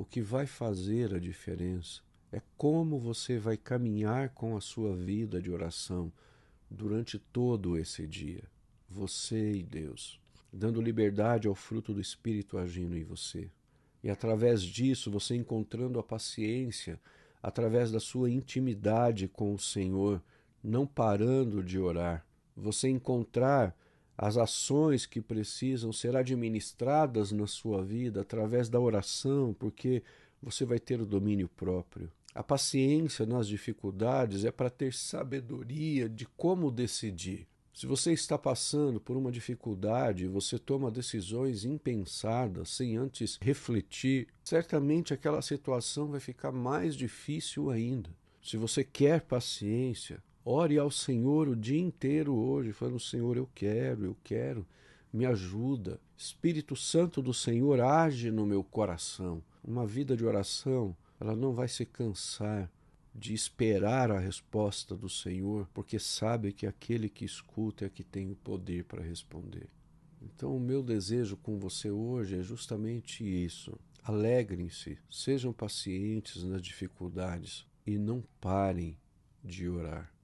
O que vai fazer a diferença é como você vai caminhar com a sua vida de oração durante todo esse dia, você e Deus, dando liberdade ao fruto do Espírito agindo em você. E através disso, você encontrando a paciência, através da sua intimidade com o Senhor, não parando de orar, você encontrar as ações que precisam ser administradas na sua vida através da oração, porque você vai ter o domínio próprio. A paciência nas dificuldades é para ter sabedoria de como decidir. Se você está passando por uma dificuldade, você toma decisões impensadas, sem antes refletir, certamente aquela situação vai ficar mais difícil ainda. Se você quer paciência, Ore ao Senhor o dia inteiro hoje, falando: Senhor, eu quero, eu quero, me ajuda. Espírito Santo do Senhor age no meu coração. Uma vida de oração, ela não vai se cansar de esperar a resposta do Senhor, porque sabe que aquele que escuta é que tem o poder para responder. Então, o meu desejo com você hoje é justamente isso. Alegrem-se, sejam pacientes nas dificuldades e não parem de orar.